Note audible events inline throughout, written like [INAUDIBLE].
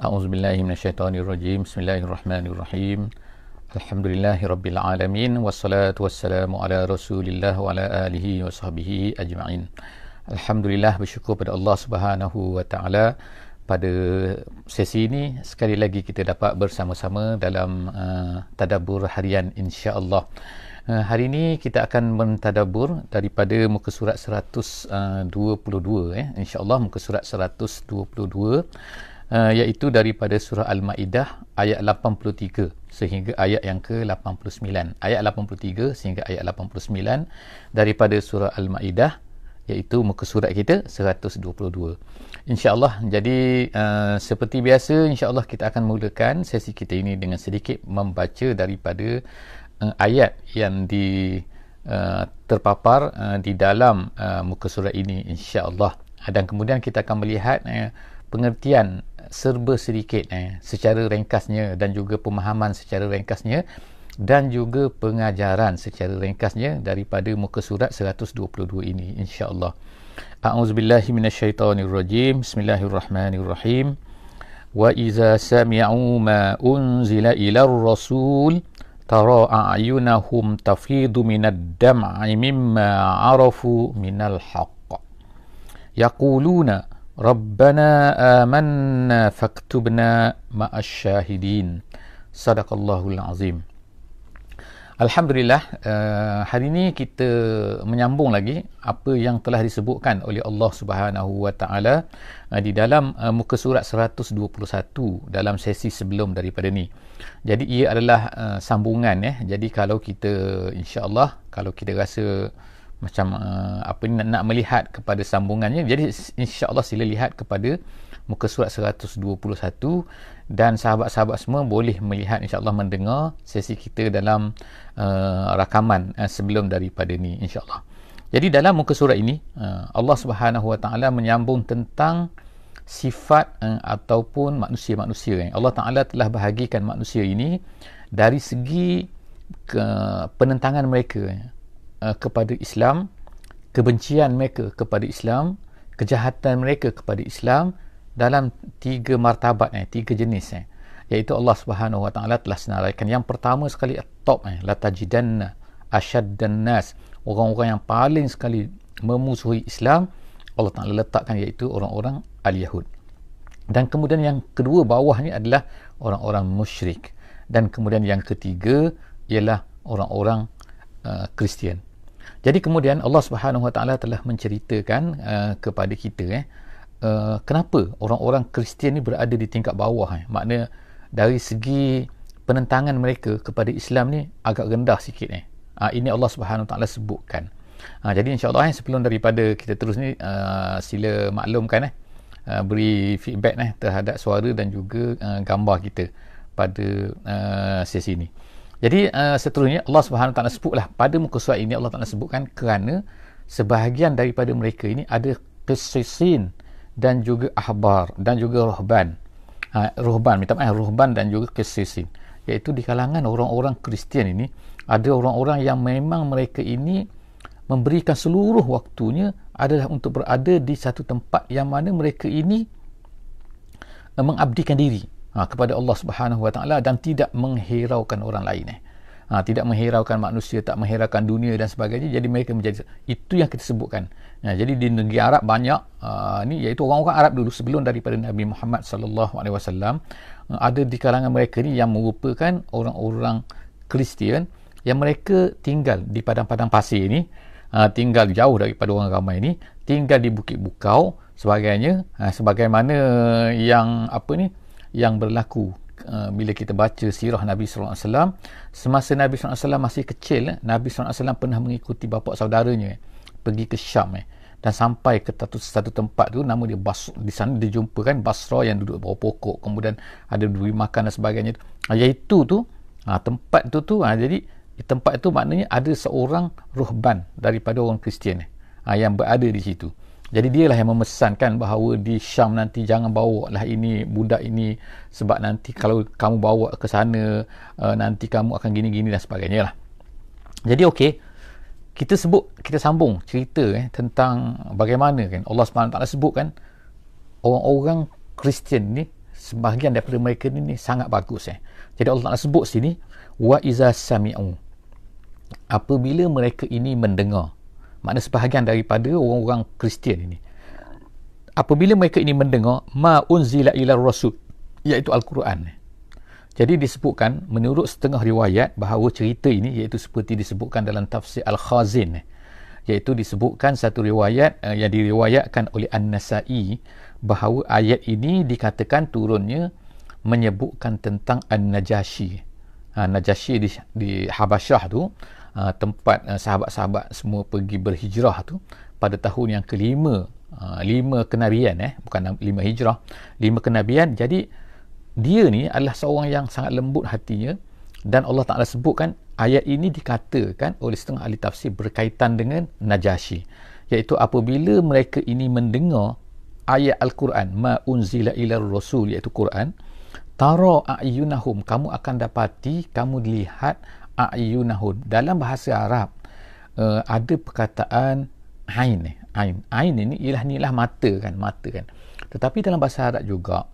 أعوذ بالله من الشيطان الرجيم بسم الله الرحمن الرحيم الحمد لله رب العالمين والصلاة والسلام على رسول الله وعلى آله وصحبه أجمعين الحمد pada الله sesi ini sekali lagi kita dapat bersama-sama dalam uh, tadabbur harian insya-Allah. Uh, hari ini kita akan mentadabur daripada muka surat 122 uh, eh insya-Allah muka surat 122 uh, iaitu daripada surah Al-Maidah ayat 83 sehingga ayat yang ke-89. Ayat 83 sehingga ayat 89 daripada surah Al-Maidah iaitu muka surat kita 122. insyaallah jadi uh, seperti biasa insyaallah kita akan mulakan sesi kita ini dengan sedikit membaca daripada uh, ayat yang di Uh, terpapar uh, di dalam uh, muka surat ini insyaallah Dan kemudian kita akan melihat uh, pengertian serba sedikit eh, secara ringkasnya dan juga pemahaman secara ringkasnya dan juga pengajaran secara ringkasnya daripada muka surat 122 ini insyaAllah A'udzubillahi minasyaitonirrajim Bismillahirrahmanirrahim Wa iza sami'u ma unzila ila rasul tara a'yunahum tafidu minad dam'i mimma arafu minal haqq yaquluna Rabbana آمنا فاكتبنا مع الشاهدين صدق الله العظيم Alhamdulillah, eh, hari ini kita menyambung lagi apa yang telah disebutkan oleh Allah Subhanahu eh, di dalam eh, muka surat 121 dalam sesi sebelum daripada ni. Jadi ia adalah sambungan eh. Jadi kalau kita insyaallah kalau kita rasa macam uh, apa ni nak, nak melihat kepada sambungannya jadi insya Allah sila lihat kepada muka surat 121 dan sahabat-sahabat semua boleh melihat insya Allah mendengar sesi kita dalam uh, rakaman uh, sebelum daripada ni Allah. jadi dalam muka surat ini uh, Allah Subhanahu Wa Taala menyambung tentang sifat uh, ataupun manusia-manusia eh. Allah Taala telah bahagikan manusia ini dari segi ke penentangan mereka eh uh, kepada Islam, kebencian mereka kepada Islam, kejahatan mereka kepada Islam dalam tiga martabat eh, tiga jenis eh. Iaitu Allah Subhanahu Wa Taala telah senaraikan yang pertama sekali at top eh, la tajidanna asyaddan nas, orang-orang yang paling sekali memusuhi Islam Allah Taala letakkan iaitu orang-orang al-Yahud. Dan kemudian yang kedua bawahnya adalah orang-orang musyrik. Dan kemudian yang ketiga ialah orang-orang uh, Kristian. Uh, jadi kemudian Allah Subhanahu Wa Taala telah menceritakan uh, kepada kita eh uh, kenapa orang-orang Kristian ni berada di tingkat bawah eh. Makna dari segi penentangan mereka kepada Islam ni agak rendah sikit eh. Uh, ini Allah Subhanahu Wa Taala sebutkan. Ha, jadi insyaAllah eh, sebelum daripada kita terus ni uh, sila maklumkan eh, uh, beri feedback eh, terhadap suara dan juga uh, gambar kita pada uh, sesi ini. Jadi uh, seterusnya Allah Subhanahu taala sebutlah pada muka surat ini Allah taala sebutkan kerana sebahagian daripada mereka ini ada qissisin dan juga ahbar dan juga rohban, Uh, ha, ruhban minta maaf ruhban dan juga qissisin iaitu di kalangan orang-orang Kristian ini ada orang-orang yang memang mereka ini memberikan seluruh waktunya adalah untuk berada di satu tempat yang mana mereka ini eh, mengabdikan diri ha, kepada Allah Subhanahu Wa Taala dan tidak menghiraukan orang lain eh. Ha, tidak menghiraukan manusia, tak menghiraukan dunia dan sebagainya. Jadi mereka menjadi itu yang kita sebutkan. Ya, jadi di negeri Arab banyak uh, ni iaitu orang-orang Arab dulu sebelum daripada Nabi Muhammad sallallahu alaihi wasallam ha, ada di kalangan mereka ni yang merupakan orang-orang Kristian yang mereka tinggal di padang-padang pasir ini uh, tinggal jauh daripada orang ramai ini tinggal di bukit bukau sebagainya uh, sebagaimana yang apa ni yang berlaku uh, bila kita baca sirah Nabi sallallahu alaihi wasallam semasa Nabi sallallahu alaihi wasallam masih kecil eh, Nabi sallallahu alaihi wasallam pernah mengikuti bapa saudaranya eh, pergi ke Syam eh, dan sampai ke satu, satu tempat tu nama dia Bas di sana dijumpa kan Basra yang duduk bawah pokok kemudian ada duri makan dan sebagainya ha, iaitu tu ha, tempat tu tu ha, jadi tempat itu maknanya ada seorang ruhban daripada orang Kristian eh, ha, yang berada di situ jadi dia lah yang memesankan bahawa di Syam nanti jangan bawa lah ini budak ini sebab nanti kalau kamu bawa ke sana uh, nanti kamu akan gini-gini dan sebagainya lah. Jadi okey, kita sebut kita sambung cerita eh, tentang bagaimana kan Allah SWT sebut kan orang-orang Kristian ni sebahagian daripada mereka ni, ni sangat bagus eh. Jadi Allah Taala sebut sini wa iza sami'u apabila mereka ini mendengar makna sebahagian daripada orang-orang Kristian ini apabila mereka ini mendengar ma unzila ila rasul iaitu al-Quran jadi disebutkan menurut setengah riwayat bahawa cerita ini iaitu seperti disebutkan dalam tafsir al-Khazin iaitu disebutkan satu riwayat uh, yang diriwayatkan oleh An-Nasai bahawa ayat ini dikatakan turunnya menyebutkan tentang An-Najashi. Ha, Najashi di, di Habasyah tu Uh, tempat uh, sahabat-sahabat semua pergi berhijrah tu pada tahun yang kelima uh, lima kenabian eh bukan lima hijrah lima kenabian jadi dia ni adalah seorang yang sangat lembut hatinya dan Allah Ta'ala sebutkan ayat ini dikatakan oleh setengah ahli tafsir berkaitan dengan Najasyi iaitu apabila mereka ini mendengar ayat Al-Quran ma unzila ilal rasul iaitu Quran tara a'yunahum kamu akan dapati kamu dilihat a'yunahun dalam bahasa Arab uh, ada perkataan ain eh ain ain ini ialah nilah mata kan mata kan tetapi dalam bahasa Arab juga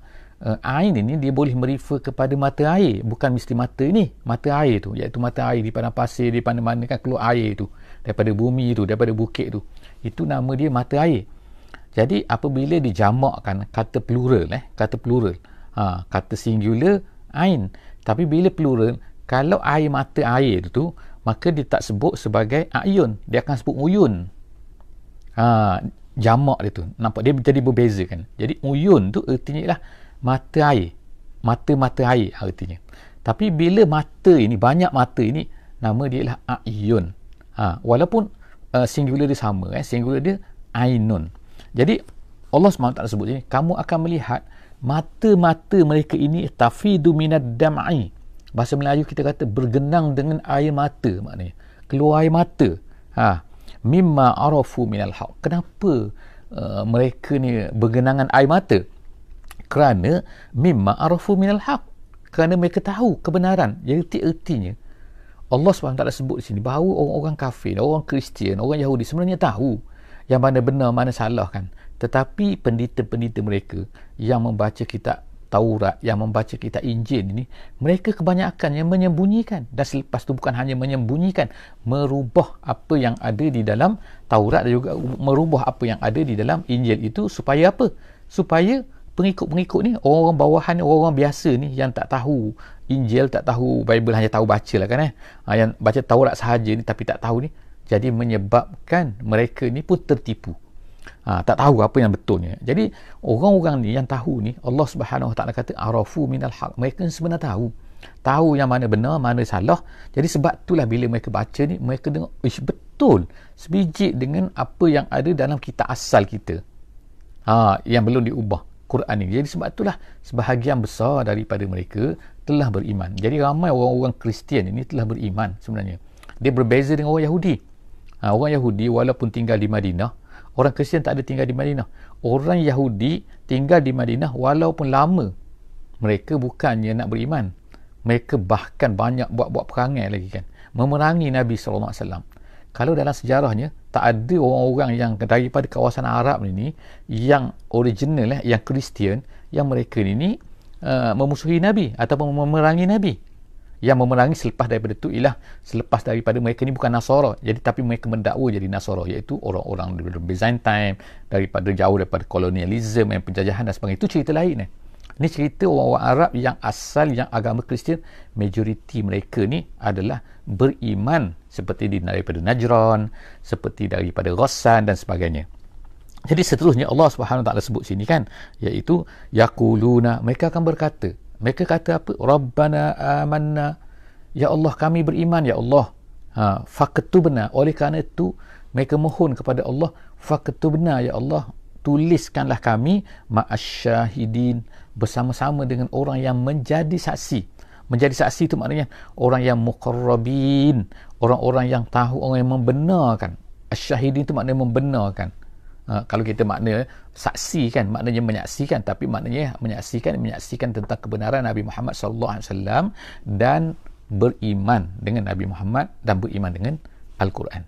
uh, ain ini dia boleh merefer kepada mata air bukan mesti mata ni mata air tu iaitu mata air di padang pasir di padang mana kan keluar air tu daripada bumi tu daripada bukit tu itu nama dia mata air jadi apabila dijamakkan kata plural eh kata plural ha, kata singular ain tapi bila plural kalau air mata air tu maka dia tak sebut sebagai ayun dia akan sebut uyun ha, jamak dia tu nampak dia jadi berbeza kan jadi uyun tu artinya ialah mata air mata-mata air artinya tapi bila mata ini banyak mata ini nama dia ialah ayun ha, walaupun uh, singular dia sama eh, singular dia ainun jadi Allah SWT sebut ini kamu akan melihat mata-mata mereka ini tafidu minad dam'i bahasa Melayu kita kata bergenang dengan air mata maknanya keluar air mata ha mimma arafu minal haq kenapa uh, mereka ni bergenangan air mata kerana mimma arafu minal haq kerana mereka tahu kebenaran jadi erti ertinya Allah SWT sebut di sini bahawa orang-orang kafir orang Kristian orang Yahudi sebenarnya tahu yang mana benar mana salah kan tetapi pendeta-pendeta mereka yang membaca kitab Taurat yang membaca kitab Injil ini mereka kebanyakan yang menyembunyikan dan selepas itu bukan hanya menyembunyikan merubah apa yang ada di dalam Taurat dan juga merubah apa yang ada di dalam Injil itu supaya apa? supaya pengikut-pengikut ni orang bawahan orang biasa ni yang tak tahu Injil tak tahu Bible hanya tahu baca lah kan eh ha, yang baca Taurat sahaja ni tapi tak tahu ni jadi menyebabkan mereka ni pun tertipu Ha, tak tahu apa yang betulnya. Jadi orang-orang ni yang tahu ni Allah Subhanahu Wa Taala kata arafu minal haq. Mereka sebenarnya tahu. Tahu yang mana benar, mana salah. Jadi sebab itulah bila mereka baca ni mereka dengar, "Ish, betul. Sebijik dengan apa yang ada dalam kita asal kita." Ha, yang belum diubah Quran ni. Jadi sebab itulah sebahagian besar daripada mereka telah beriman. Jadi ramai orang-orang Kristian ini telah beriman sebenarnya. Dia berbeza dengan orang Yahudi. Ha, orang Yahudi walaupun tinggal di Madinah, Orang Kristian tak ada tinggal di Madinah. Orang Yahudi tinggal di Madinah walaupun lama. Mereka bukannya nak beriman. Mereka bahkan banyak buat-buat perangai lagi kan. Memerangi Nabi SAW. Kalau dalam sejarahnya, tak ada orang-orang yang daripada kawasan Arab ini yang original, eh, yang Kristian, yang mereka ini uh, memusuhi Nabi ataupun memerangi Nabi yang memerangi selepas daripada itu ialah selepas daripada mereka ni bukan Nasara jadi tapi mereka mendakwa jadi Nasara iaitu orang-orang dari daripada Byzantine daripada jauh daripada kolonialisme yang penjajahan dan sebagainya itu cerita lain eh. ni cerita orang-orang Arab yang asal yang agama Kristian majoriti mereka ni adalah beriman seperti di daripada Najran seperti daripada Ghassan dan sebagainya jadi seterusnya Allah Subhanahu taala sebut sini kan iaitu yaquluna mereka akan berkata mereka kata apa rabbana amanna ya Allah kami beriman ya Allah ha faktubna oleh kerana itu mereka mohon kepada Allah faktubna ya Allah tuliskanlah kami ma'asyahidin bersama-sama dengan orang yang menjadi saksi menjadi saksi itu maknanya orang yang muqarrabin orang-orang yang tahu orang yang membenarkan asyahidin itu maknanya membenarkan ha, kalau kita makna saksi kan maknanya menyaksikan tapi maknanya menyaksikan menyaksikan tentang kebenaran Nabi Muhammad sallallahu alaihi wasallam dan beriman dengan Nabi Muhammad dan beriman dengan Al-Quran.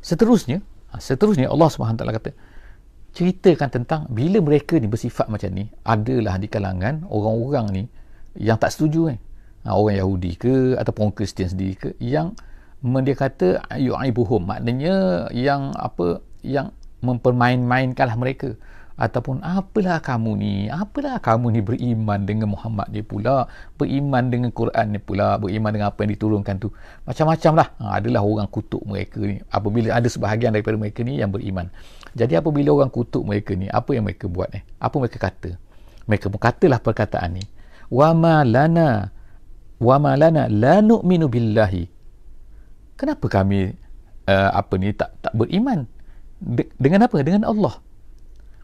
Seterusnya, ha, seterusnya Allah Subhanahu taala kata ceritakan tentang bila mereka ni bersifat macam ni, adalah di kalangan orang-orang ni yang tak setuju kan. Eh? Ha, orang Yahudi ke ataupun orang Kristian sendiri ke yang dia kata yu'ibuhum maknanya yang apa yang mempermain-mainkanlah mereka ataupun apalah kamu ni apalah kamu ni beriman dengan Muhammad dia pula beriman dengan Quran dia pula beriman dengan apa yang diturunkan tu macam-macam lah ha, adalah orang kutuk mereka ni apabila ada sebahagian daripada mereka ni yang beriman jadi apabila orang kutuk mereka ni apa yang mereka buat ni apa mereka kata mereka pun katalah perkataan ni wama lana wama lana la nu'minu billahi kenapa kami uh, apa ni tak tak beriman De- dengan apa dengan Allah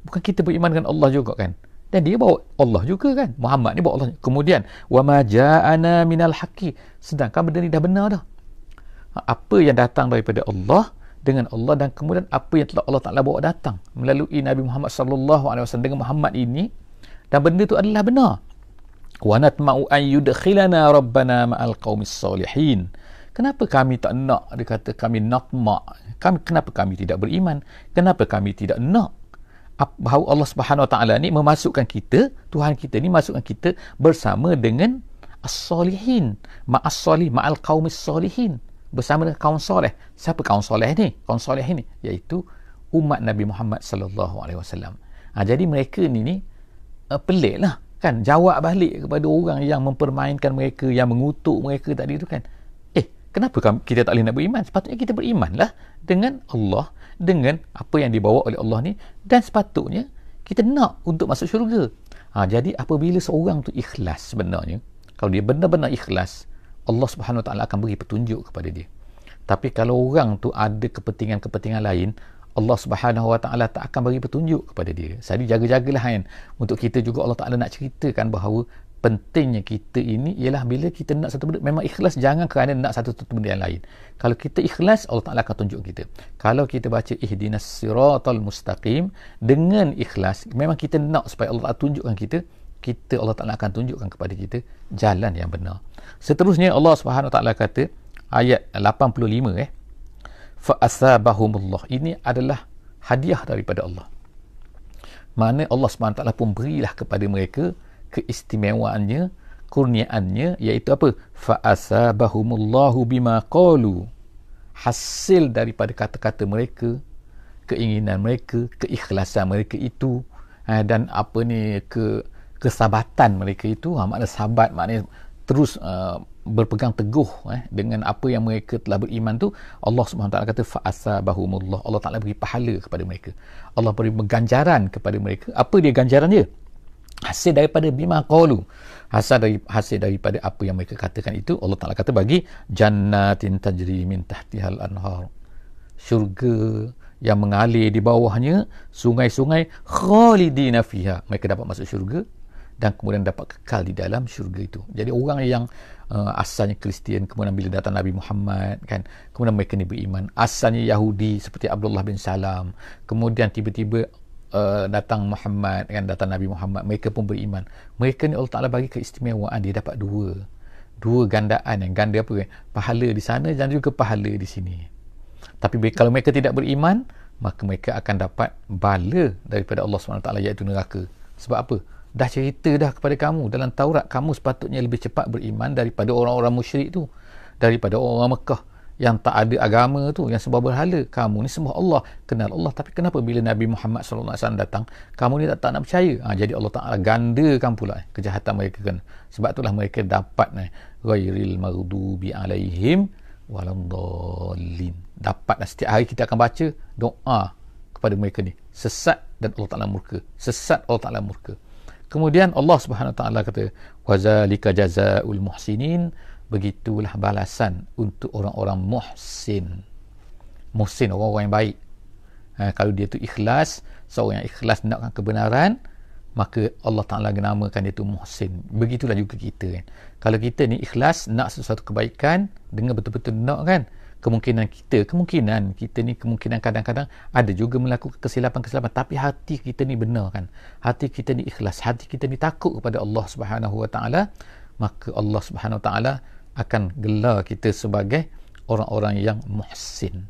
bukan kita beriman dengan Allah juga kan dan dia bawa Allah juga kan Muhammad ni bawa Allah kemudian wa ma ja'ana minal haqqi sedangkan benda ni dah benar dah ha, apa yang datang daripada Allah dengan Allah dan kemudian apa yang telah Allah Taala bawa datang melalui Nabi Muhammad sallallahu alaihi wasallam dengan Muhammad ini dan benda tu adalah benar wa natma'u an yudkhilana rabbana ma'al qaumis salihin kenapa kami tak nak dia kata kami natma' kami, kenapa kami tidak beriman kenapa kami tidak nak bahawa Allah Subhanahu Wa Taala ni memasukkan kita, Tuhan kita ni masukkan kita bersama dengan as-solihin, ma'as-solih, ma'al qaumis solihin bersama dengan kaum soleh. Siapa kaum soleh ni? Kaum soleh ni iaitu umat Nabi Muhammad sallallahu alaihi wasallam. Ha, jadi mereka ni ni uh, peliklah kan jawab balik kepada orang yang mempermainkan mereka, yang mengutuk mereka tadi tu kan kenapa kita tak boleh nak beriman sepatutnya kita berimanlah dengan Allah dengan apa yang dibawa oleh Allah ni dan sepatutnya kita nak untuk masuk syurga ha, jadi apabila seorang tu ikhlas sebenarnya kalau dia benar-benar ikhlas Allah Subhanahu Wa Taala akan beri petunjuk kepada dia tapi kalau orang tu ada kepentingan-kepentingan lain Allah Subhanahu Wa Taala tak akan bagi petunjuk kepada dia. Jadi jaga-jagalah kan. Untuk kita juga Allah Taala nak ceritakan bahawa pentingnya kita ini ialah bila kita nak satu benda memang ikhlas jangan kerana nak satu benda yang lain kalau kita ikhlas Allah Ta'ala akan tunjuk kita kalau kita baca ihdinas siratal mustaqim dengan ikhlas memang kita nak supaya Allah Ta'ala tunjukkan kita kita Allah Ta'ala akan tunjukkan kepada kita jalan yang benar seterusnya Allah Subhanahu Ta'ala kata ayat 85 eh fa'asabahumullah ini adalah hadiah daripada Allah mana Allah SWT pun berilah kepada mereka keistimewaannya kurniaannya iaitu apa fa asabahumullahu bima qalu hasil daripada kata-kata mereka keinginan mereka keikhlasan mereka itu eh, dan apa ni ke kesabatan mereka itu ah, makna sabat makna terus uh, berpegang teguh eh, dengan apa yang mereka telah beriman tu Allah SWT kata fa'asa bahumullah Allah Ta'ala beri pahala kepada mereka Allah beri ganjaran kepada mereka apa dia ganjaran dia hasil daripada bima qalu hasil dari hasil daripada apa yang mereka katakan itu Allah Taala kata bagi jannatin tajri min tahtihal anhar syurga yang mengalir di bawahnya sungai-sungai khalidina fiha mereka dapat masuk syurga dan kemudian dapat kekal di dalam syurga itu jadi orang yang uh, asalnya Kristian kemudian bila datang Nabi Muhammad kan kemudian mereka ni beriman asalnya Yahudi seperti Abdullah bin Salam kemudian tiba-tiba Eh, datang Muhammad kan datang Nabi Muhammad mereka pun beriman mereka ni Allah Taala bagi keistimewaan dia dapat dua dua gandaan yang ganda apa kan pahala di sana dan juga pahala di sini tapi kalau mereka tidak beriman maka mereka akan dapat bala daripada Allah SWT iaitu neraka sebab apa? dah cerita dah kepada kamu dalam Taurat kamu sepatutnya lebih cepat beriman daripada orang-orang musyrik tu daripada orang-orang Mekah yang tak ada agama tu yang sebab berhala kamu ni sembah Allah kenal Allah tapi kenapa bila Nabi Muhammad SAW datang kamu ni tak, tak nak percaya ha, jadi Allah Ta'ala gandakan pula eh, kejahatan mereka kan sebab itulah mereka dapat eh, ghairil mardubi alaihim walandolin dapat lah setiap hari kita akan baca doa kepada mereka ni sesat dan Allah Ta'ala murka sesat Allah Ta'ala murka kemudian Allah Subhanahu Wa Ta'ala kata wazalika jazaul muhsinin begitulah balasan untuk orang-orang muhsin muhsin orang-orang yang baik ha, kalau dia tu ikhlas seorang yang ikhlas nakkan kebenaran maka Allah Ta'ala genamakan dia tu muhsin begitulah juga kita kan kalau kita ni ikhlas nak sesuatu kebaikan dengan betul-betul nak kan kemungkinan kita kemungkinan kita ni kemungkinan kadang-kadang ada juga melakukan kesilapan-kesilapan tapi hati kita ni benar kan hati kita ni ikhlas hati kita ni takut kepada Allah Subhanahu Wa Ta'ala maka Allah Subhanahu Wa Ta'ala akan gelar kita sebagai orang-orang yang muhsin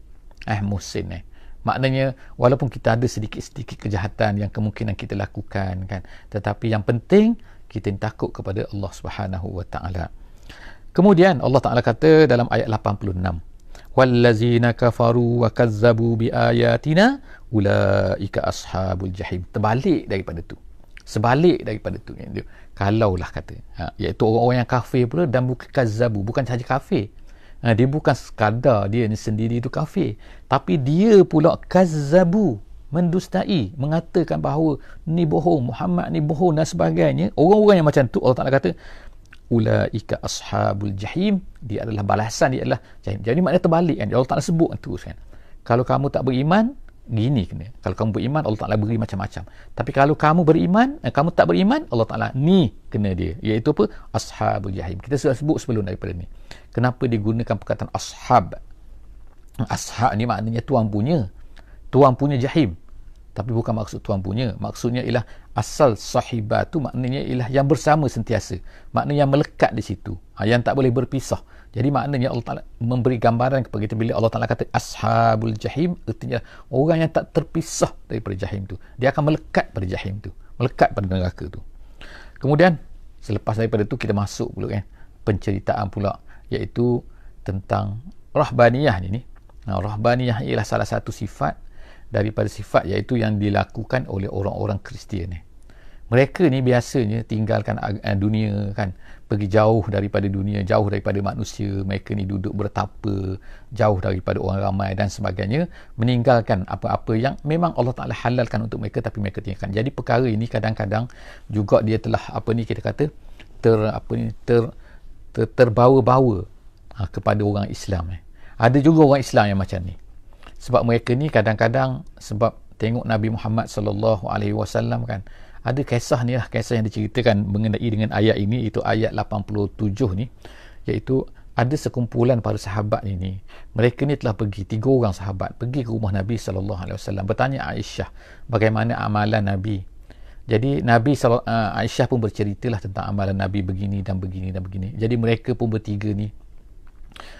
eh muhsin eh maknanya walaupun kita ada sedikit-sedikit kejahatan yang kemungkinan kita lakukan kan tetapi yang penting kita takut kepada Allah Subhanahu wa taala kemudian Allah taala kata dalam ayat 86 wallazina kafaru wa kazzabu bi ayatina ulaika ashabul jahim terbalik daripada tu sebalik daripada tu kalau lah kata ha, iaitu orang-orang yang kafir pula dan bukan kazabu bukan sahaja kafir ha, dia bukan sekadar dia ni sendiri tu kafir tapi dia pula kazabu mendustai mengatakan bahawa ni bohong Muhammad ni bohong dan sebagainya orang-orang yang macam tu Allah Ta'ala kata ulaika ashabul jahim dia adalah balasan dia adalah jahim jadi maknanya terbalik kan Allah Ta'ala sebut kan kan kalau kamu tak beriman gini kena. Kalau kamu beriman, Allah Ta'ala beri macam-macam. Tapi kalau kamu beriman, eh, kamu tak beriman, Allah Ta'ala ni kena dia. Iaitu apa? Ashabul Jahim. Kita sudah sebut sebelum daripada ni. Kenapa digunakan perkataan Ashab? Ashab ni maknanya tuan punya. Tuan punya Jahim. Tapi bukan maksud tuan punya. Maksudnya ialah asal sahibah tu maknanya ialah yang bersama sentiasa. Maknanya yang melekat di situ. Ha, yang tak boleh berpisah. Jadi maknanya Allah Ta'ala memberi gambaran kepada kita bila Allah Ta'ala kata ashabul jahim, artinya orang yang tak terpisah daripada jahim tu. Dia akan melekat pada jahim tu. Melekat pada neraka tu. Kemudian, selepas daripada tu kita masuk pula kan, penceritaan pula iaitu tentang rahbaniyah ni. ni. Nah, rahbaniyah ialah salah satu sifat daripada sifat iaitu yang dilakukan oleh orang-orang Kristian ni. Eh mereka ni biasanya tinggalkan eh, dunia kan pergi jauh daripada dunia jauh daripada manusia mereka ni duduk bertapa jauh daripada orang ramai dan sebagainya meninggalkan apa-apa yang memang Allah Taala halalkan untuk mereka tapi mereka tinggalkan jadi perkara ini kadang-kadang juga dia telah apa ni kita kata ter apa ni ter, ter terbawa-bawa ha, kepada orang Islam eh. ada juga orang Islam yang macam ni sebab mereka ni kadang-kadang sebab tengok Nabi Muhammad saw kan ada kisah ni lah kisah yang diceritakan mengenai dengan ayat ini itu ayat 87 ni iaitu ada sekumpulan para sahabat ini mereka ni telah pergi tiga orang sahabat pergi ke rumah Nabi saw bertanya Aisyah bagaimana amalan Nabi jadi Nabi saw eh, Aisyah pun berceritalah tentang amalan Nabi begini dan begini dan begini. Jadi mereka pun bertiga ni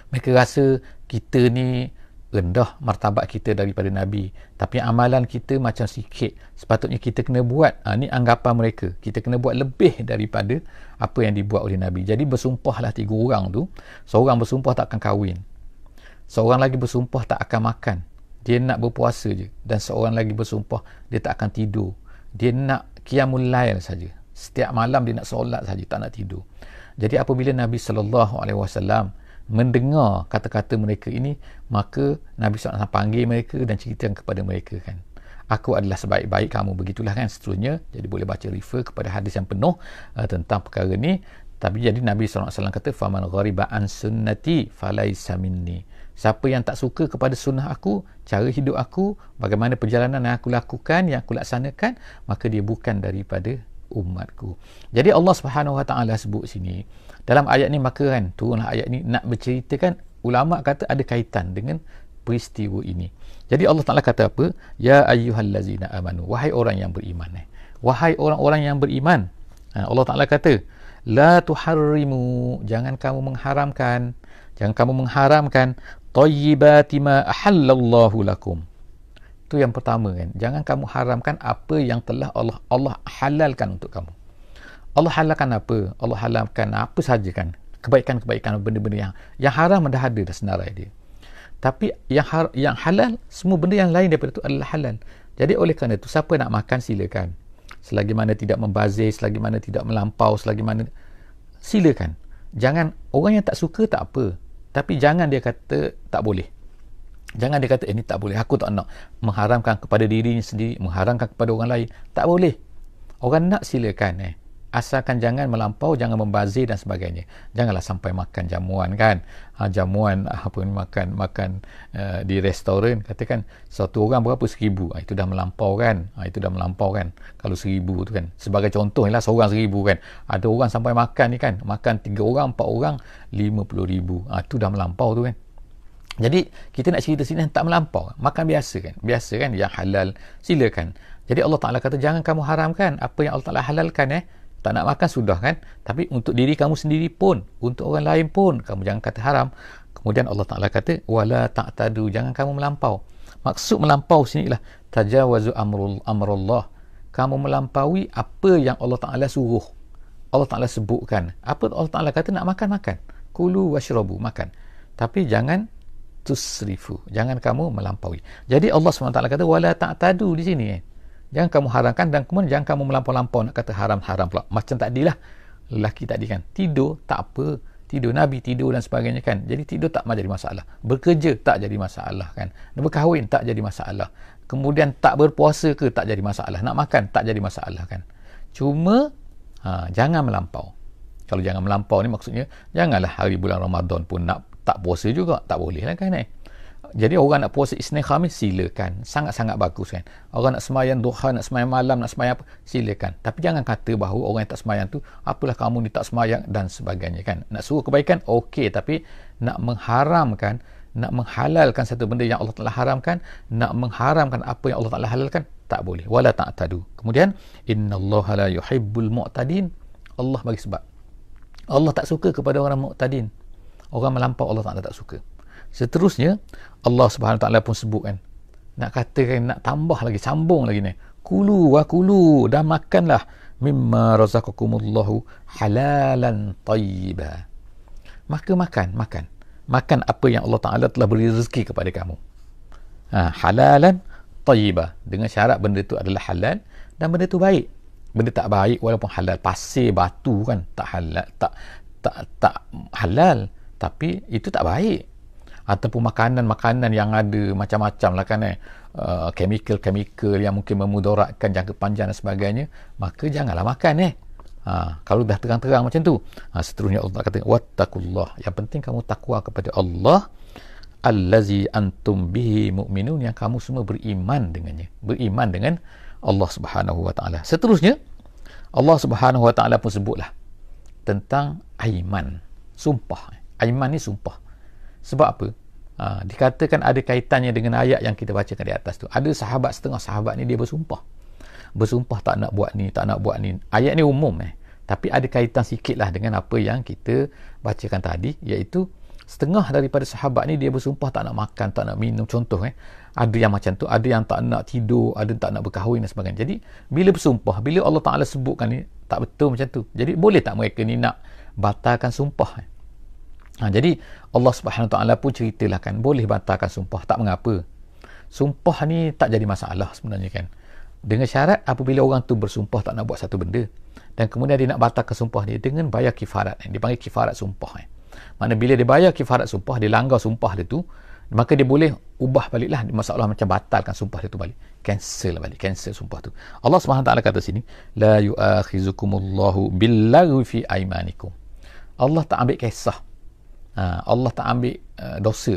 mereka rasa kita ni rendah martabat kita daripada Nabi tapi amalan kita macam sikit sepatutnya kita kena buat ha, ni anggapan mereka kita kena buat lebih daripada apa yang dibuat oleh Nabi jadi bersumpahlah tiga orang tu seorang bersumpah tak akan kahwin seorang lagi bersumpah tak akan makan dia nak berpuasa je dan seorang lagi bersumpah dia tak akan tidur dia nak qiyamul lail saja setiap malam dia nak solat saja tak nak tidur jadi apabila Nabi saw mendengar kata-kata mereka ini maka Nabi SAW panggil mereka dan ceritakan kepada mereka kan aku adalah sebaik-baik kamu begitulah kan seterusnya jadi boleh baca refer kepada hadis yang penuh uh, tentang perkara ni tapi jadi Nabi SAW kata faman ghariba an sunnati falaysa minni siapa yang tak suka kepada sunnah aku cara hidup aku bagaimana perjalanan yang aku lakukan yang aku laksanakan maka dia bukan daripada umatku jadi Allah Subhanahu Wa Taala sebut sini dalam ayat ni maka kan turunlah ayat ni nak berceritakan ulama kata ada kaitan dengan peristiwa ini jadi Allah Taala kata apa ya ayyuhallazina amanu wahai orang yang beriman eh wahai orang-orang yang beriman ha, Allah Taala kata la tuharrimu jangan kamu mengharamkan jangan kamu mengharamkan tayyibati ma ahallallahu lakum Tu yang pertama kan jangan kamu haramkan apa yang telah Allah Allah halalkan untuk kamu Allah halalkan apa? Allah halalkan apa sahaja kan? Kebaikan-kebaikan benda-benda yang yang haram dah ada dah senarai dia. Tapi yang har, yang halal semua benda yang lain daripada itu adalah halal. Jadi oleh kerana itu siapa nak makan silakan. Selagi mana tidak membazir, selagi mana tidak melampau, selagi mana silakan. Jangan orang yang tak suka tak apa. Tapi jangan dia kata tak boleh. Jangan dia kata ini eh, tak boleh. Aku tak nak mengharamkan kepada dirinya sendiri, mengharamkan kepada orang lain. Tak boleh. Orang nak silakan eh asalkan jangan melampau jangan membazir dan sebagainya janganlah sampai makan jamuan kan ha, jamuan apa ni makan makan uh, di restoran katakan satu orang berapa seribu ha, itu dah melampau kan ha, itu dah melampau kan kalau seribu tu kan sebagai contoh lah seorang seribu kan ada orang sampai makan ni kan makan tiga orang empat orang lima puluh ribu ha, itu dah melampau tu kan jadi kita nak cerita sini tak melampau makan biasa kan biasa kan yang halal silakan jadi Allah Ta'ala kata jangan kamu haramkan apa yang Allah Ta'ala halalkan eh tak nak makan sudah kan tapi untuk diri kamu sendiri pun untuk orang lain pun kamu jangan kata haram kemudian Allah Taala kata wala taqtadu jangan kamu melampau maksud melampau sini ialah tajawazu amrul amrullah kamu melampaui apa yang Allah Taala suruh Allah Taala sebutkan apa Allah Taala kata nak makan makan kulu washrabu makan tapi jangan tusrifu jangan kamu melampaui jadi Allah SWT kata wala taqtadu di sini eh? jangan kamu haramkan dan kemudian jangan kamu melampau-lampau nak kata haram-haram pula macam tak lah, lelaki tak adil kan tidur tak apa tidur Nabi tidur dan sebagainya kan jadi tidur tak jadi masalah bekerja tak jadi masalah kan berkahwin tak jadi masalah kemudian tak berpuasa ke tak jadi masalah nak makan tak jadi masalah kan cuma ha, jangan melampau kalau jangan melampau ni maksudnya janganlah hari bulan Ramadan pun nak tak puasa juga tak boleh lah kan eh jadi orang nak puasa Isnin Khamis silakan. Sangat-sangat bagus kan. Orang nak semayan duha, nak semayan malam, nak semayan apa, silakan. Tapi jangan kata bahawa orang yang tak semayan tu, apalah kamu ni tak semayan dan sebagainya kan. Nak suruh kebaikan, okey. Tapi nak mengharamkan, nak menghalalkan satu benda yang Allah telah haramkan, nak mengharamkan apa yang Allah telah halalkan, tak boleh. Wala tak tadu. Kemudian, Inna Allah la yuhibbul mu'tadin. Allah bagi sebab. Allah tak suka kepada orang mu'tadin. Orang melampau Allah Ta'ala tak suka seterusnya Allah Subhanahu taala pun sebut kan nak katakan nak tambah lagi sambung lagi ni kulu wa kulu dan makanlah mimma razaqakumullahu halalan tayyiba maka makan makan makan apa yang Allah taala telah beri rezeki kepada kamu ha, halalan tayyiba dengan syarat benda itu adalah halal dan benda itu baik benda tak baik walaupun halal pasir batu kan tak halal tak tak tak halal tapi itu tak baik ataupun makanan-makanan yang ada macam-macam lah kan eh uh, chemical-chemical yang mungkin memudaratkan jangka panjang dan sebagainya maka janganlah makan eh ha, kalau dah terang-terang macam tu ha, seterusnya Allah kata wattakullah yang penting kamu takwa kepada Allah allazi antum bihi mu'minun yang kamu semua beriman dengannya beriman dengan Allah Subhanahu wa taala seterusnya Allah Subhanahu wa taala pun sebutlah tentang aiman sumpah eh. aiman ni sumpah sebab apa? Ha, dikatakan ada kaitannya dengan ayat yang kita baca tadi atas tu. Ada sahabat setengah sahabat ni dia bersumpah. Bersumpah tak nak buat ni, tak nak buat ni. Ayat ni umum eh. Tapi ada kaitan sikit lah dengan apa yang kita bacakan tadi. Iaitu setengah daripada sahabat ni dia bersumpah tak nak makan, tak nak minum. Contoh eh. Ada yang macam tu. Ada yang tak nak tidur, ada yang tak nak berkahwin dan sebagainya. Jadi bila bersumpah, bila Allah Ta'ala sebutkan ni, tak betul macam tu. Jadi boleh tak mereka ni nak batalkan sumpah? Eh? Ha, jadi Allah Subhanahu taala pun ceritalah kan boleh batalkan sumpah tak mengapa. Sumpah ni tak jadi masalah sebenarnya kan. Dengan syarat apabila orang tu bersumpah tak nak buat satu benda dan kemudian dia nak batalkan sumpah dia dengan bayar kifarat yang dipanggil kifarat sumpah eh. Mana bila dia bayar kifarat sumpah dia langgar sumpah dia tu maka dia boleh ubah baliklah di masalah macam batalkan sumpah dia tu balik cancel lah balik cancel sumpah tu Allah taala kata sini la yu'akhizukumullahu billaghi fi aymanikum Allah tak ambil kisah Ah, Allah tak ambil ah, dosa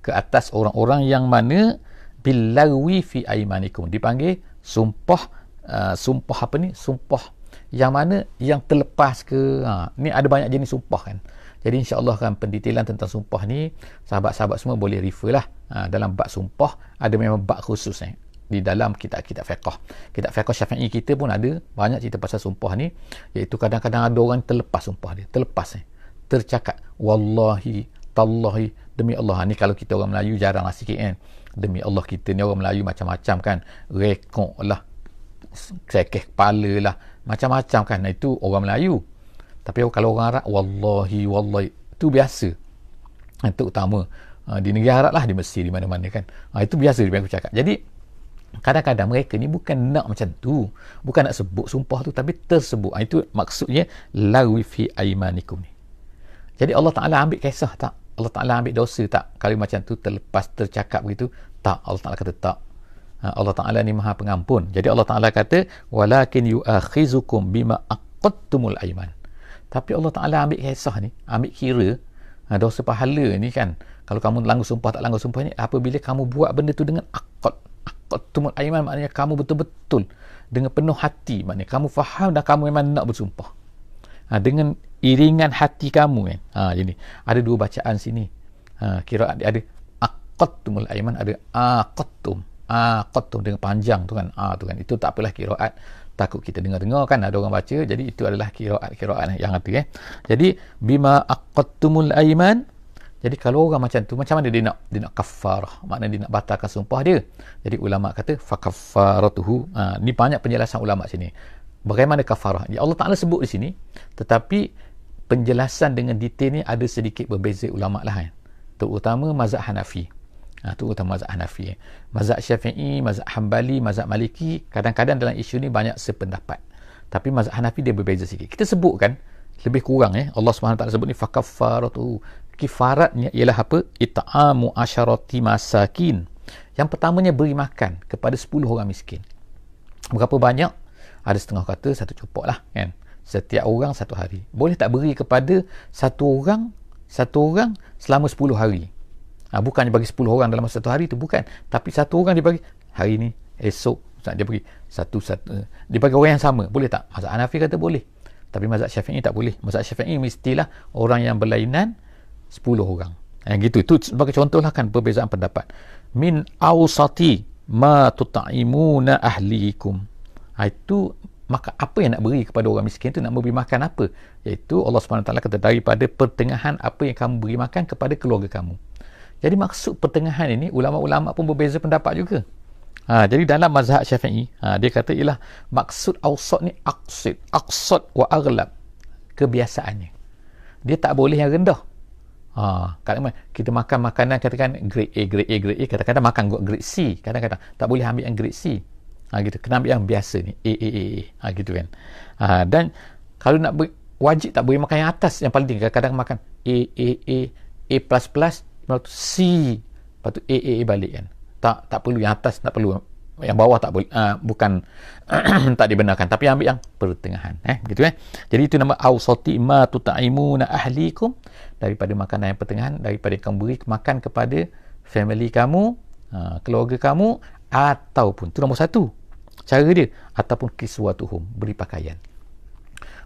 ke atas orang-orang yang mana bilawi fi aimanikum dipanggil sumpah ah, sumpah apa ni sumpah yang mana yang terlepas ke ha, ni ada banyak jenis sumpah kan jadi insyaAllah kan pendetailan tentang sumpah ni sahabat-sahabat semua boleh refer lah ha, dalam bak sumpah ada memang bak khusus eh, di dalam kitab-kitab fiqah kitab fiqah syafi'i kita pun ada banyak cerita pasal sumpah ni iaitu kadang-kadang ada orang terlepas sumpah dia terlepas eh tercakap wallahi tallahi demi Allah ha, ni kalau kita orang Melayu jaranglah sikit kan demi Allah kita ni orang Melayu macam-macam kan rekok lah sekeh kepala lah macam-macam kan nah, itu orang Melayu tapi kalau orang Arab wallahi wallahi itu biasa ha, itu utama ha, di negeri Arab lah di Mesir di mana-mana kan itu biasa dia aku cakap jadi kadang-kadang mereka ni bukan nak macam tu bukan nak sebut sumpah tu tapi tersebut itu maksudnya lawi aimanikum ni jadi Allah Ta'ala ambil kisah tak? Allah Ta'ala ambil dosa tak? Kalau macam tu terlepas tercakap begitu, tak. Allah Ta'ala kata tak. Ha, Allah Ta'ala ni maha pengampun. Jadi Allah Ta'ala kata, Walakin yu'akhizukum bima aqattumul aiman. Tapi Allah Ta'ala ambil kisah ni, ambil kira, ha, dosa pahala ni kan, kalau kamu langgar sumpah tak langgar sumpah ni, apabila kamu buat benda tu dengan aqat, aqattumul aiman maknanya kamu betul-betul, dengan penuh hati maknanya, kamu faham dan kamu memang nak bersumpah. Ha, dengan iringan hati kamu kan. Ha jadi ada dua bacaan sini. Ha kira ada ada aqattumul aiman ada aqattum. Aqattum dengan panjang tu kan. Ha tu kan. Itu tak apalah kiraat takut kita dengar-dengar kan ada orang baca jadi itu adalah kiraat-kiraat yang ada eh. Jadi bima aqattumul aiman jadi kalau orang macam tu macam mana dia nak dia nak kafar, makna dia nak batalkan sumpah dia. Jadi ulama kata fa kafaratuhu. Ha, ni banyak penjelasan ulama sini. Bagaimana kafarah? Ya Allah Taala sebut di sini tetapi penjelasan dengan detail ni ada sedikit berbeza ulama lah kan terutama mazhab Hanafi ha, tu utama mazhab Hanafi eh. mazhab Syafi'i mazhab hambali, mazhab Maliki kadang-kadang dalam isu ni banyak sependapat tapi mazhab Hanafi dia berbeza sikit kita sebutkan lebih kurang eh Allah SWT sebut ni fakafaratu kifaratnya ialah apa ita'amu asyarati masakin yang pertamanya beri makan kepada 10 orang miskin berapa banyak ada setengah kata satu cupok lah kan setiap orang satu hari boleh tak beri kepada satu orang satu orang selama sepuluh hari ha, bukannya bagi sepuluh orang dalam satu hari itu bukan tapi satu orang dia bagi hari ini esok dia bagi satu satu dia bagi orang yang sama boleh tak mazhab Hanafi kata boleh tapi mazhab Syafi'i tak boleh mazhab Syafi'i mestilah orang yang berlainan sepuluh orang ha, yang gitu itu sebagai contohlah kan perbezaan pendapat min awsati ma tuta'imuna ahlikum ha, itu maka apa yang nak beri kepada orang miskin tu nak memberi makan apa iaitu Allah SWT kata daripada pertengahan apa yang kamu beri makan kepada keluarga kamu jadi maksud pertengahan ini ulama-ulama pun berbeza pendapat juga ha, jadi dalam mazhab syafi'i ha, dia kata ialah maksud awsat ni aksid aksad wa aghlab kebiasaannya dia tak boleh yang rendah ha, kadang-kadang kita makan makanan katakan grade A grade A grade A kadang-kadang makan grade C kadang-kadang tak boleh ambil yang grade C ha, gitu. Kena ambil yang biasa ni. A, A, A, A. Ha, gitu kan. Ha, dan kalau nak beri, wajib tak boleh makan yang atas yang paling tinggi. Kadang-kadang makan A, A, A, A++, plus, plus, lepas tu C, lepas tu A, A, A balik kan. Tak, tak perlu yang atas, tak perlu yang bawah tak boleh uh, bukan [CLEARS THROAT] tak dibenarkan tapi ambil yang pertengahan eh gitu kan? jadi itu nama ausati ma tu tutaimuna ahlikum daripada makanan yang pertengahan daripada kamu beri makan kepada family kamu uh, keluarga kamu ataupun tu nombor satu cara dia ataupun kiswatuhum beri pakaian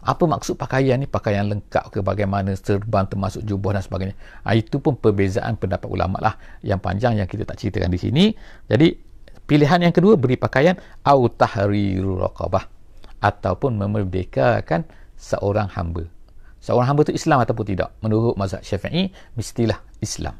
apa maksud pakaian ni pakaian lengkap ke bagaimana serban termasuk jubah dan sebagainya ha, itu pun perbezaan pendapat ulama lah yang panjang yang kita tak ceritakan di sini jadi pilihan yang kedua beri pakaian au tahriru raqabah ataupun memerdekakan seorang hamba seorang hamba tu Islam ataupun tidak menurut mazhab syafi'i mestilah Islam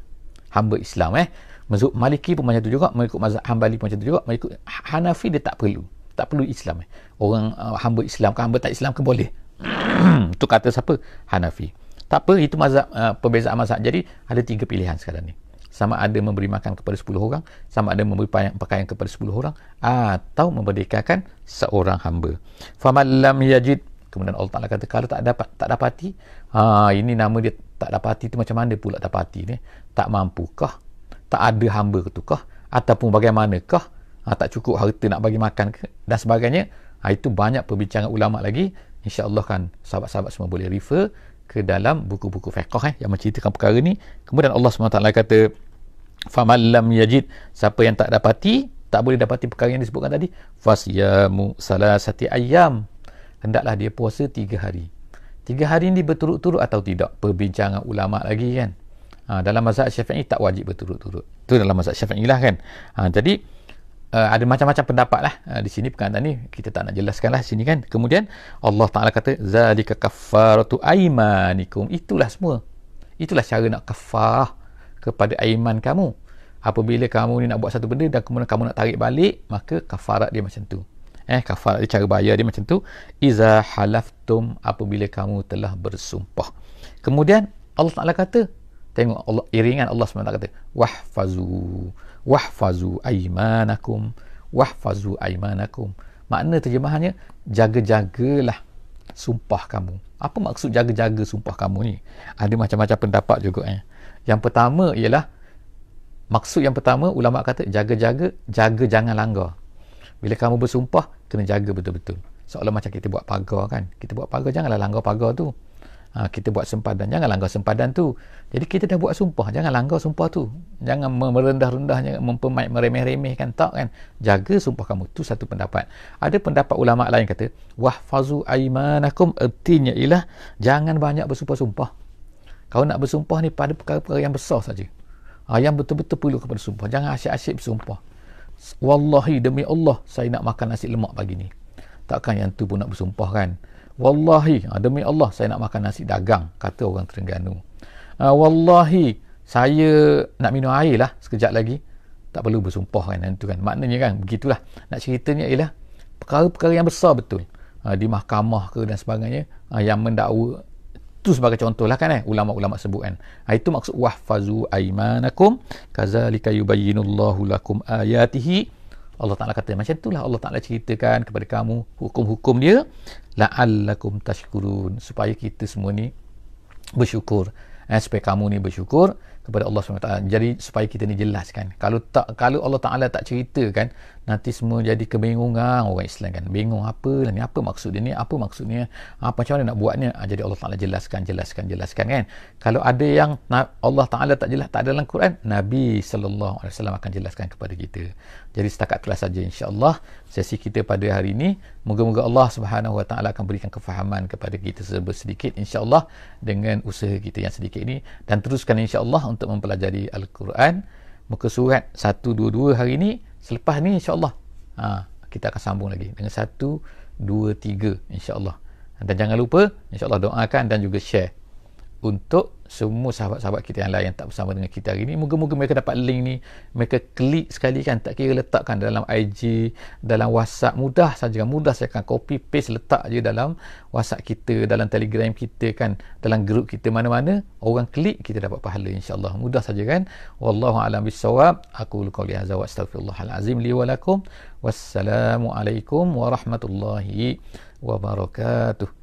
hamba Islam eh mazhab Maliki pun macam tu juga mengikut mazhab Hambali pun macam tu juga mengikut ha- Hanafi dia tak perlu tak perlu Islam eh. orang uh, hamba Islam ke hamba tak Islam ke boleh [CLEARS THROAT] tu kata siapa Hanafi tak apa itu mazhab uh, perbezaan mazhab jadi ada tiga pilihan sekarang ni sama ada memberi makan kepada 10 orang sama ada memberi pakaian kepada 10 orang atau memerdekakan seorang hamba famallam yajid kemudian Allah Taala kata kalau tak dapat tak dapati ha ini nama dia tak dapati tu macam mana pula dapati ni tak mampukah tak ada hamba tu kah ataupun bagaimanakah ha, tak cukup harta nak bagi makan ke dan sebagainya ha, itu banyak perbincangan ulama lagi insyaallah kan sahabat-sahabat semua boleh refer ke dalam buku-buku fiqh eh, yang menceritakan perkara ni kemudian Allah SWT kata faman yajid siapa yang tak dapati tak boleh dapati perkara yang disebutkan tadi fasyamu salasati ayam hendaklah dia puasa tiga hari tiga hari ni berturut-turut atau tidak perbincangan ulama lagi kan Ha, dalam mazhab syafi'i tak wajib berturut-turut. Itu dalam mazhab syafi'i lah kan. Ha, jadi, uh, ada macam-macam pendapat lah. Uh, di sini perkataan ni kita tak nak jelaskan lah sini kan. Kemudian, Allah Ta'ala kata, Zalika kafaratu aimanikum. Itulah semua. Itulah cara nak kafarah kepada aiman kamu. Apabila kamu ni nak buat satu benda dan kemudian kamu nak tarik balik, maka kafarat dia macam tu. Eh, kafarat dia cara bayar dia macam tu. Iza halaftum apabila kamu telah bersumpah. Kemudian, Allah Ta'ala kata, Tengok Allah, iringan Allah SWT kata Wahfazu Wahfazu aimanakum Wahfazu aimanakum Makna terjemahannya Jaga-jagalah sumpah kamu Apa maksud jaga-jaga sumpah kamu ni? Ada macam-macam pendapat juga eh Yang pertama ialah Maksud yang pertama ulama kata Jaga-jaga, jaga jangan langgar Bila kamu bersumpah, kena jaga betul-betul Seolah macam kita buat pagar kan Kita buat pagar, janganlah langgar pagar tu ha, kita buat sempadan jangan langgar sempadan tu jadi kita dah buat sumpah jangan langgar sumpah tu jangan merendah-rendahnya mempermaik meremeh-remehkan tak kan jaga sumpah kamu tu satu pendapat ada pendapat ulama lain kata wahfazu aimanakum artinya ialah jangan banyak bersumpah-sumpah kau nak bersumpah ni pada perkara-perkara yang besar saja ha, yang betul-betul perlu kepada sumpah jangan asyik-asyik bersumpah wallahi demi Allah saya nak makan nasi lemak pagi ni takkan yang tu pun nak bersumpah kan wallahi ah, demi Allah saya nak makan nasi dagang kata orang Terengganu ah, wallahi saya nak minum air lah sekejap lagi tak perlu bersumpah kan yang tu kan maknanya kan begitulah nak ceritanya ialah perkara-perkara yang besar betul ah, di mahkamah ke dan sebagainya yang mendakwa itu sebagai contoh lah kan eh, ulama-ulama sebut kan. itu maksud wahfazu aimanakum kazalika yubayyinullahu lakum ayatihi Allah Ta'ala kata macam itulah Allah Ta'ala ceritakan kepada kamu hukum-hukum dia la'allakum tashkurun supaya kita semua ni bersyukur eh, supaya kamu ni bersyukur kepada Allah SWT jadi supaya kita ni jelaskan kalau tak kalau Allah Ta'ala tak ceritakan nanti semua jadi kebingungan orang Islam kan bingung apa lah ni apa maksud dia ni apa maksudnya apa ah, macam mana nak buatnya ah, jadi Allah Taala jelaskan jelaskan jelaskan kan kalau ada yang Allah Taala tak jelas tak ada dalam Quran Nabi sallallahu alaihi wasallam akan jelaskan kepada kita jadi setakat itulah saja Insya Allah sesi kita pada hari ini moga-moga Allah Subhanahu wa taala akan berikan kefahaman kepada kita sebesar sedikit Insya Allah dengan usaha kita yang sedikit ini dan teruskan Insya Allah untuk mempelajari al-Quran muka surat 122 hari ini selepas ni insyaAllah ha, kita akan sambung lagi dengan satu dua tiga insyaAllah dan jangan lupa insyaAllah doakan dan juga share untuk semua sahabat-sahabat kita yang lain tak bersama dengan kita hari ni moga-moga mereka dapat link ni mereka klik sekali kan tak kira letakkan dalam IG dalam WhatsApp mudah saja kan mudah saya akan copy paste letak je dalam WhatsApp kita dalam Telegram kita kan dalam group kita mana-mana orang klik kita dapat pahala insyaallah mudah saja kan wallahu alam bisawab aku qouli hadza wa astaghfirullahalazim li wa lakum warahmatullahi wabarakatuh